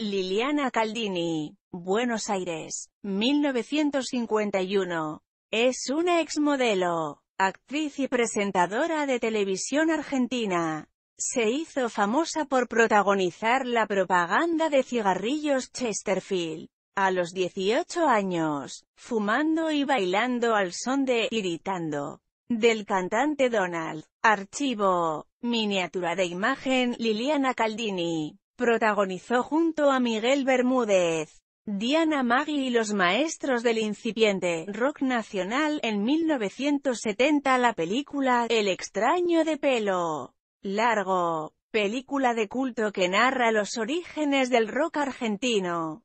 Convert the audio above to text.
Liliana Caldini, Buenos Aires, 1951. Es una exmodelo, actriz y presentadora de televisión argentina. Se hizo famosa por protagonizar la propaganda de cigarrillos Chesterfield. A los 18 años, fumando y bailando al son de «Irritando» del cantante Donald. Archivo. Miniatura de imagen Liliana Caldini. Protagonizó junto a Miguel Bermúdez, Diana Maggi y los maestros del incipiente rock nacional en 1970 la película El extraño de pelo largo, película de culto que narra los orígenes del rock argentino.